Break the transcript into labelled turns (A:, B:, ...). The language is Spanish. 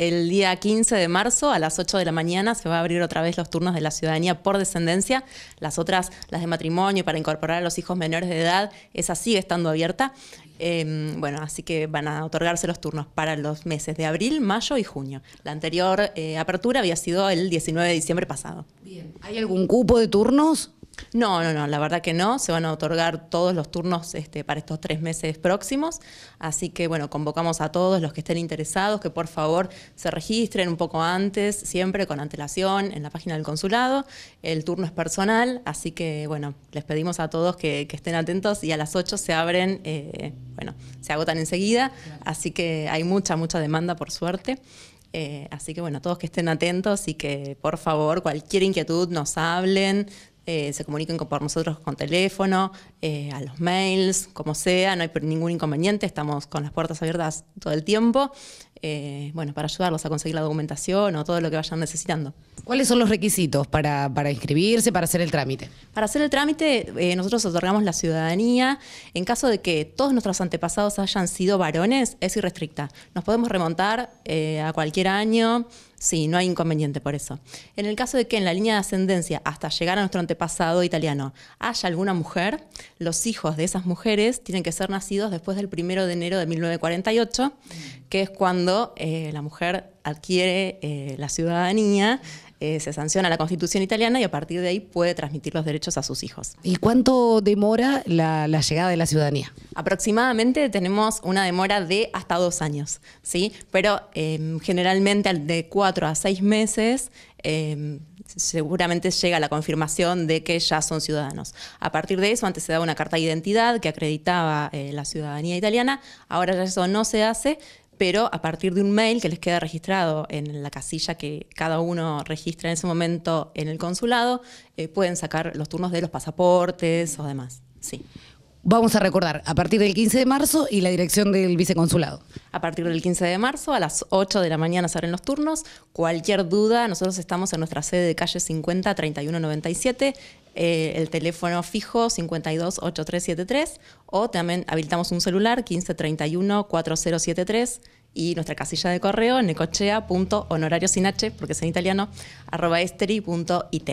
A: El día 15 de marzo a las 8 de la mañana se va a abrir otra vez los turnos de la ciudadanía por descendencia. Las otras, las de matrimonio para incorporar a los hijos menores de edad, esa sigue estando abierta. Em, bueno, así que van a otorgarse los turnos para los meses de abril, mayo y junio. La anterior eh, apertura había sido el 19 de diciembre pasado. Bien. ¿Hay algún cupo de turnos? No, no, no, la verdad que no. Se van a otorgar todos los turnos este, para estos tres meses próximos. Así que, bueno, convocamos a todos los que estén interesados que por favor se registren un poco antes, siempre con antelación en la página del consulado. El turno es personal, así que, bueno, les pedimos a todos que, estén atentos y a las 8 se abren, eh, bueno, se agotan enseguida. Así que hay mucha, mucha demanda, por suerte. Eh, así que bueno, todos que estén atentos y que por favor cualquier inquietud nos hablen, eh, se comuniquen con, por nosotros con teléfono, eh, a los mails, como sea, no hay ningún inconveniente, estamos con las puertas abiertas todo el tiempo. Eh, bueno, para ayudarlos a conseguir la documentación o todo lo que vayan necesitando. ¿Cuáles son los requisitos para, inscribirse, para hacer el trámite? Para hacer el trámite, eh, nosotros otorgamos la ciudadanía. En caso de que todos nuestros antepasados hayan sido varones, es irrestricta. Nos podemos remontar eh, a cualquier año. Sí, no hay inconveniente por eso. En el caso de que en la línea de ascendencia, hasta llegar a nuestro antepasado italiano, haya alguna mujer, los hijos de esas mujeres tienen que ser nacidos después del 1 de enero de 1948 que es cuando eh, la mujer adquiere eh, la ciudadanía, eh, se sanciona la constitución italiana y a partir de ahí puede transmitir los derechos a sus hijos. ¿Y cuánto demora la, llegada de la ciudadanía? Aproximadamente tenemos una demora de hasta dos años, ¿sí? pero generalmente de cuatro a seis meses seguramente llega la confirmación de que ya son ciudadanos. A partir de eso, antes se daba una carta de identidad que acreditaba la ciudadanía italiana, ahora ya eso no se hace, pero a partir de un mail que les queda registrado en la casilla que cada uno registra en ese momento en el consulado, eh, pueden sacar los turnos de los pasaportes o demás. Sí. Vamos a recordar, a partir del 15 de marzo y la dirección del viceconsulado. A partir del 15 de marzo, a las 8 de la mañana se abren los turnos. Cualquier duda, nosotros estamos en nuestra sede de calle 50 3197 eh, el teléfono fijo 528373 o también habilitamos un celular 1531 4073 y nuestra casilla de correo necochea.honorariosinache, porque es en italiano, arroba esteri.it.